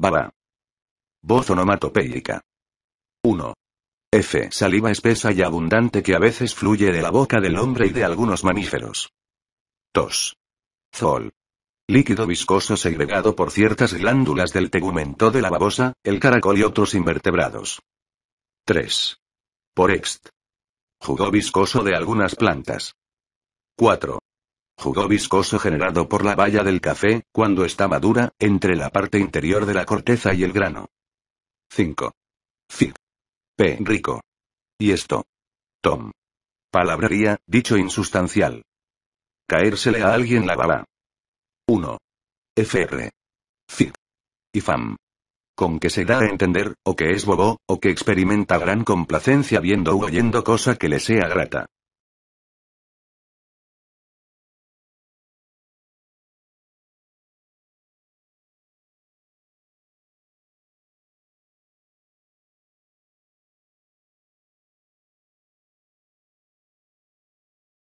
Baba. Voz 1. F. Saliva espesa y abundante que a veces fluye de la boca del hombre y de algunos mamíferos. 2. Zol. Líquido viscoso segregado por ciertas glándulas del tegumento de la babosa, el caracol y otros invertebrados. 3. Porext. Jugo viscoso de algunas plantas. 4. Jugó viscoso generado por la valla del café, cuando está madura, entre la parte interior de la corteza y el grano. 5. Fig. P. Rico. Y esto. Tom. Palabrería, dicho insustancial. Caérsele a alguien la bala. 1. FR. Fig. Y fam. Con que se da a entender, o que es bobo, o que experimenta gran complacencia viendo u oyendo cosa que le sea grata.